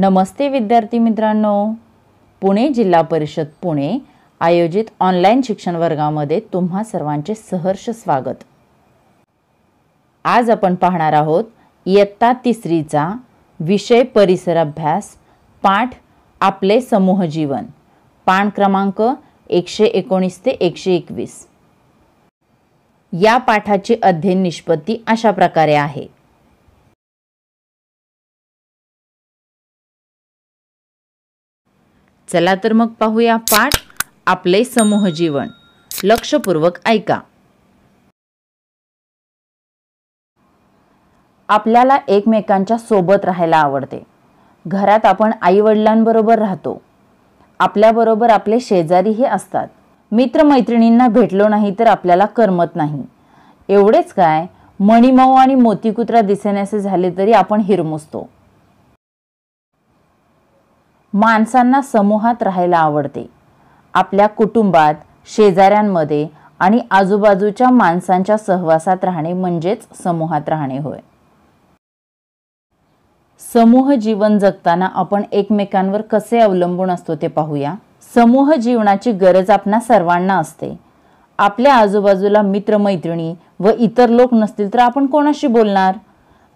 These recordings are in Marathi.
नमस्ते विद्यार्थी मित्रांनो पुणे जिल्हा परिषद पुणे आयोजित ऑनलाईन शिक्षण वर्गामध्ये तुम्हा सर्वांचे सहर्ष स्वागत आज आपण पाहणार आहोत इयत्ता तिसरीचा विषय परिसर अभ्यास पाठ आपले समूह जीवन पान क्रमांक एकशे एकोणीस ते एकशे एकवीस या पाठाची अध्ययन निष्पत्ती अशा प्रकारे आहे चला तर मग पाहूया पाठ आपले समूह जीवन लक्षपूर्वक ऐका आपल्याला एकमेकांच्या सोबत राहायला आवडते घरात आपण आई वडिलांबरोबर राहतो आपल्याबरोबर आपले शेजारीही असतात मित्रमैत्रिणींना भेटलो नाही तर आपल्याला करमत नाही एवढेच काय मणिमाऊ आणि मोतीकुत्रा दिसेनासे झाले तरी आपण हिरमुसतो माणसांना समूहात राहायला आवडते आपल्या कुटुंबात शेजाऱ्यांमध्ये आणि आजूबाजूच्या माणसांच्या सहवासात राहणे म्हणजेच समूहात राहणे होय समूह जीवन जगताना आपण एकमेकांवर कसे अवलंबून असतो ते पाहूया समूह जीवनाची गरज आपणा सर्वांना असते आपल्या आजूबाजूला मित्रमैत्रिणी व इतर लोक नसतील तर आपण कोणाशी बोलणार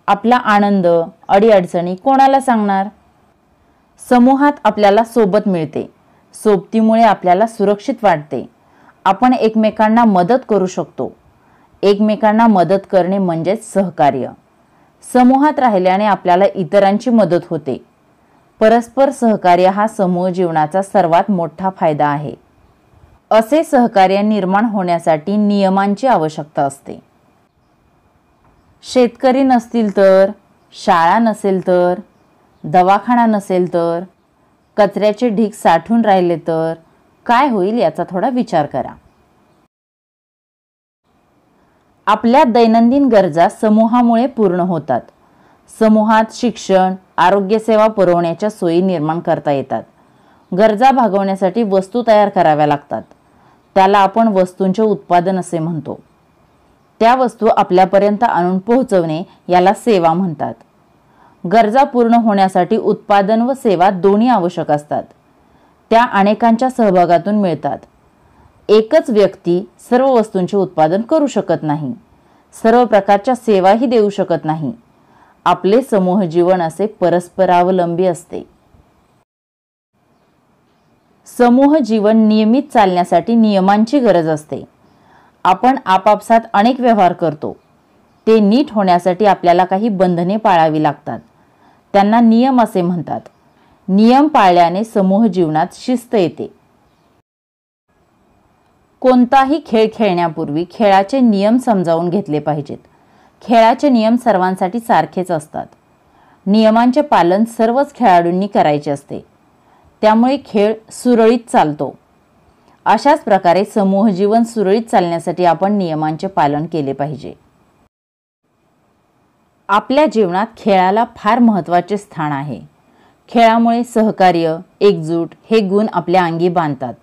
आपला आनंद अडीअडचणी कोणाला सांगणार समूहात आपल्याला सोबत मिळते सोबतीमुळे आपल्याला सुरक्षित वाटते आपण एकमेकांना मदत करू शकतो एकमेकांना मदत करणे म्हणजेच सहकार्य समूहात राहिल्याने आपल्याला इतरांची मदत होते परस्पर सहकार्य हा समूह जीवनाचा सर्वात मोठा फायदा आहे असे सहकार्य निर्माण होण्यासाठी नियमांची आवश्यकता असते शेतकरी नसतील तर शाळा नसेल तर दवाखाना नसेल तर कचऱ्याचे ढीक साठून राहिले तर काय होईल याचा थोडा विचार करा आपल्या दैनंदिन गरजा समूहामुळे पूर्ण होतात समूहात शिक्षण आरोग्यसेवा पुरवण्याच्या सोयी निर्माण करता येतात गरजा भागवण्यासाठी वस्तू तयार कराव्या लागतात त्याला आपण वस्तूंचे उत्पादन असे म्हणतो त्या वस्तू आपल्यापर्यंत आणून पोहोचवणे याला सेवा म्हणतात गरजा पूर्ण होण्यासाठी उत्पादन व सेवा दोन्ही आवश्यक असतात त्या अनेकांच्या सहभागातून मिळतात एकच व्यक्ती सर्व वस्तूंचे उत्पादन करू शकत नाही सर्व प्रकारच्या सेवाही देऊ शकत नाही आपले समूह जीवन असे परस्परावलंबी असते समूह जीवन नियमित चालण्यासाठी नियमांची गरज असते आपण आपापसात अनेक व्यवहार करतो ते नीट होण्यासाठी आपल्याला काही बंधने पाळावी लागतात त्यांना नियम असे म्हणतात नियम पाळल्याने समूह जीवनात शिस्त येते कोणताही खेळ खेळण्यापूर्वी खेळाचे नियम समजावून घेतले पाहिजेत खेळाचे नियम सर्वांसाठी सारखेच असतात नियमांचे पालन सर्वच खेळाडूंनी करायचे असते त्यामुळे खेळ सुरळीत चालतो अशाच प्रकारे समूह जीवन सुरळीत चालण्यासाठी आपण नियमांचे पालन केले पाहिजे आपल्या जीवनात खेळाला फार महत्त्वाचे स्थान आहे खेळामुळे सहकार्य एकजूट हे गुण आपल्या अंगी बांधतात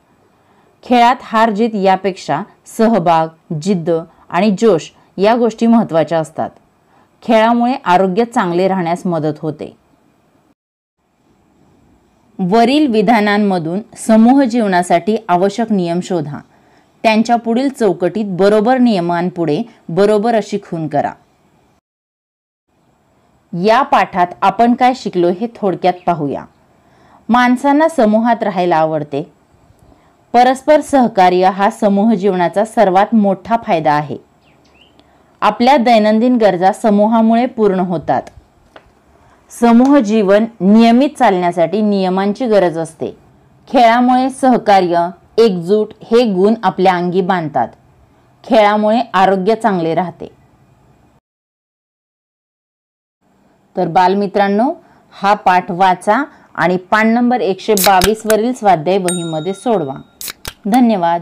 खेळात हार जीत यापेक्षा सहभाग जिद्द आणि जोश या गोष्टी महत्त्वाच्या असतात खेळामुळे आरोग्य चांगले राहण्यास मदत होते वरील विधानांमधून समूह जीवनासाठी आवश्यक नियम शोधा त्यांच्या पुढील चौकटीत बरोबर नियमांपुढे बरोबर अशी खून करा या पाठात आपण काय शिकलो हे थोडक्यात पाहूया माणसांना समूहात राहायला आवडते परस्पर सहकार्य हा समूह जीवनाचा सर्वात मोठा फायदा आहे आपल्या दैनंदिन गरजा समूहामुळे पूर्ण होतात समूह जीवन नियमित चालण्यासाठी नियमांची गरज असते खेळामुळे सहकार्य एकजूट हे गुण आपल्या अंगी बांधतात खेळामुळे आरोग्य चांगले राहते तर बालमित्रांनो हा पाठ वाचा आणि पान नंबर एकशे वरील स्वाध्याय वहीमध्ये सोडवा धन्यवाद